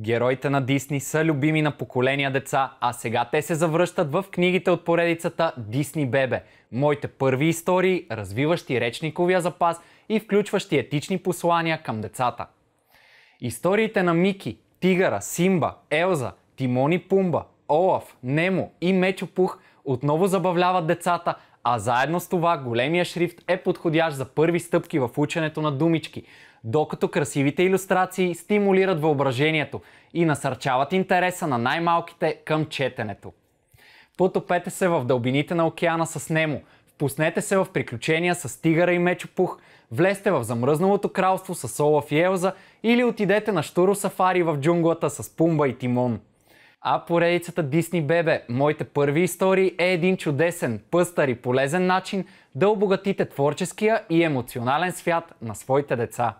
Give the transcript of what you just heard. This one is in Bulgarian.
Героите на Дисни са любими на поколения деца, а сега те се завръщат в книгите от поредицата Дисни Бебе. Моите първи истории, развиващи речниковия запас и включващи етични послания към децата. Историите на Мики, Тигъра, Симба, Елза, Тимони Пумба, Олаф, Немо и Мечопух отново забавляват децата, а заедно с това големия шрифт е подходящ за първи стъпки в ученето на думички, докато красивите иллюстрации стимулират въображението и насърчават интереса на най-малките към четенето. Потопете се в дълбините на океана с Немо, впуснете се в приключения с Тигъра и Мечопух, влезте в замръзналото кралство с Олаф и Елза или отидете на штуро сафари в джунглата с Пумба и Тимон. А поредицата Дисни Бебе, моите първи истории, е един чудесен, пъстър и полезен начин да обогатите творческия и емоционален свят на своите деца.